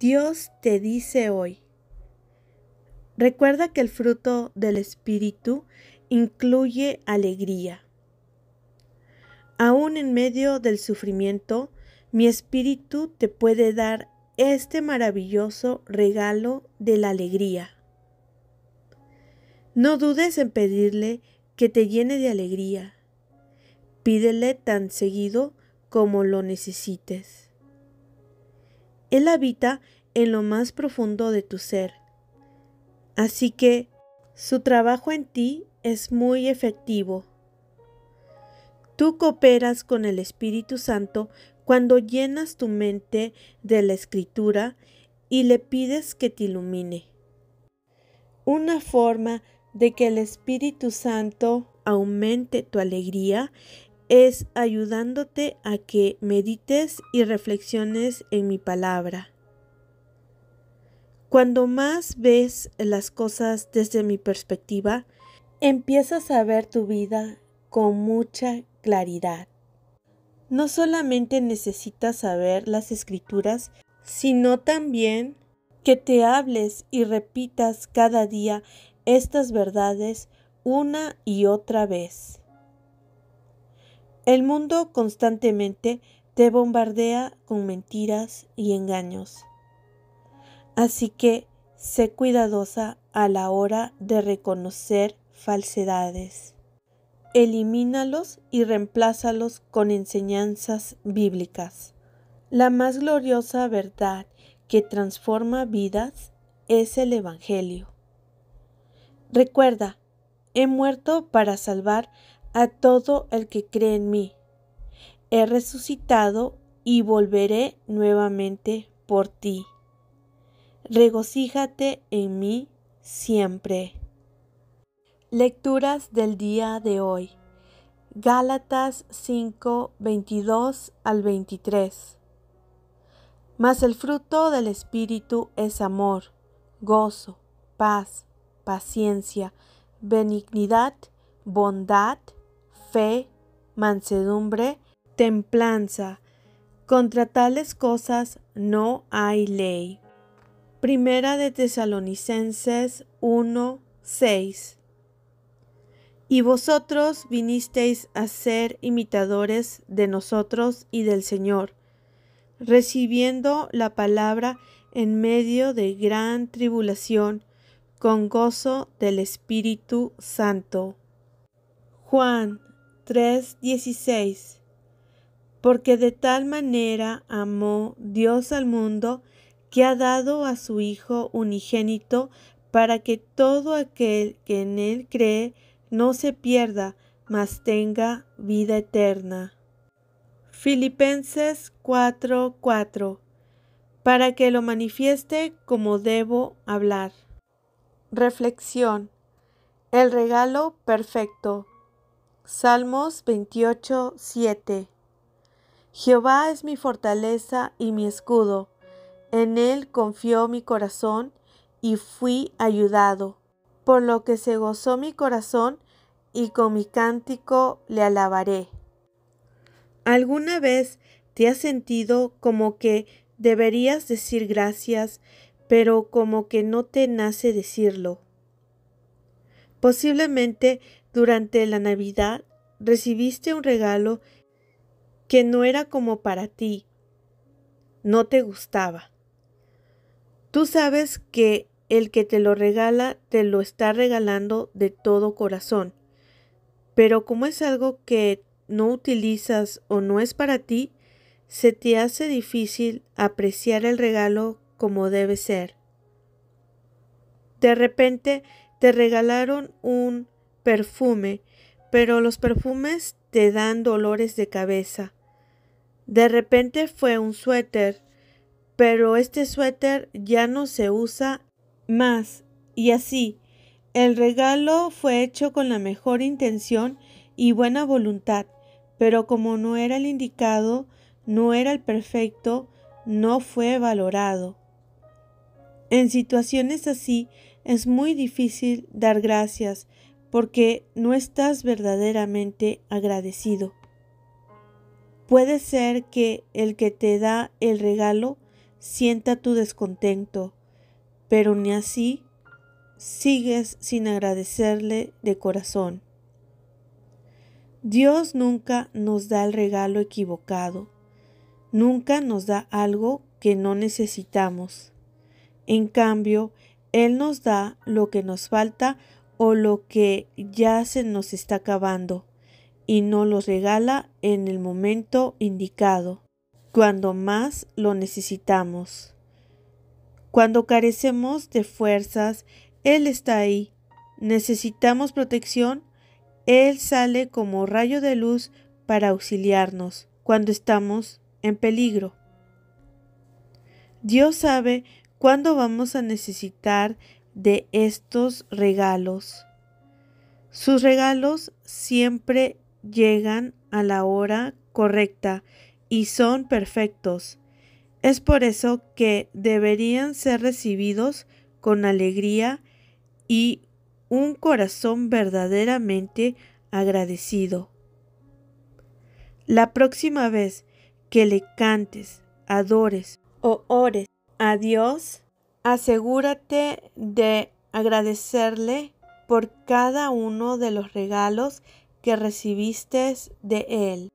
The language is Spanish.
Dios te dice hoy, recuerda que el fruto del Espíritu incluye alegría. Aún en medio del sufrimiento, mi espíritu te puede dar este maravilloso regalo de la alegría. No dudes en pedirle que te llene de alegría. Pídele tan seguido como lo necesites. Él habita en lo más profundo de tu ser. Así que su trabajo en ti es muy efectivo. Tú cooperas con el Espíritu Santo cuando llenas tu mente de la escritura y le pides que te ilumine. Una forma de que el Espíritu Santo aumente tu alegría es ayudándote a que medites y reflexiones en mi palabra. Cuando más ves las cosas desde mi perspectiva, empiezas a ver tu vida con mucha claridad. No solamente necesitas saber las escrituras, sino también que te hables y repitas cada día estas verdades una y otra vez. El mundo constantemente te bombardea con mentiras y engaños. Así que sé cuidadosa a la hora de reconocer falsedades. Elimínalos y reemplázalos con enseñanzas bíblicas. La más gloriosa verdad que transforma vidas es el Evangelio. Recuerda, he muerto para salvar a todo el que cree en mí. He resucitado y volveré nuevamente por ti. Regocíjate en mí siempre. Lecturas del día de hoy. Gálatas 5, 22 al 23. Mas el fruto del Espíritu es amor, gozo, paz, paciencia, benignidad, bondad, fe, mansedumbre, templanza. Contra tales cosas no hay ley. Primera de Tesalonicenses 1, Y vosotros vinisteis a ser imitadores de nosotros y del Señor, recibiendo la palabra en medio de gran tribulación, con gozo del Espíritu Santo. Juan 3:16 Porque de tal manera amó Dios al mundo que ha dado a su Hijo unigénito para que todo aquel que en él cree no se pierda, mas tenga vida eterna. Filipenses 4:4 Para que lo manifieste como debo hablar. Reflexión. El regalo perfecto. Salmos 28, 7. Jehová es mi fortaleza y mi escudo. En él confió mi corazón y fui ayudado, por lo que se gozó mi corazón y con mi cántico le alabaré. ¿Alguna vez te has sentido como que deberías decir gracias, pero como que no te nace decirlo? Posiblemente durante la Navidad recibiste un regalo que no era como para ti, no te gustaba. Tú sabes que el que te lo regala te lo está regalando de todo corazón, pero como es algo que no utilizas o no es para ti, se te hace difícil apreciar el regalo como debe ser. De repente te regalaron un perfume, pero los perfumes te dan dolores de cabeza. De repente fue un suéter, pero este suéter ya no se usa más. Y así, el regalo fue hecho con la mejor intención y buena voluntad, pero como no era el indicado, no era el perfecto, no fue valorado. En situaciones así es muy difícil dar gracias, porque no estás verdaderamente agradecido. Puede ser que el que te da el regalo sienta tu descontento, pero ni así sigues sin agradecerle de corazón. Dios nunca nos da el regalo equivocado, nunca nos da algo que no necesitamos. En cambio, Él nos da lo que nos falta o lo que ya se nos está acabando y no los regala en el momento indicado, cuando más lo necesitamos. Cuando carecemos de fuerzas, Él está ahí. Necesitamos protección, Él sale como rayo de luz para auxiliarnos cuando estamos en peligro. Dios sabe cuándo vamos a necesitar de estos regalos. Sus regalos siempre llegan a la hora correcta y son perfectos. Es por eso que deberían ser recibidos con alegría y un corazón verdaderamente agradecido. La próxima vez que le cantes, adores o ores a Dios, Asegúrate de agradecerle por cada uno de los regalos que recibiste de Él.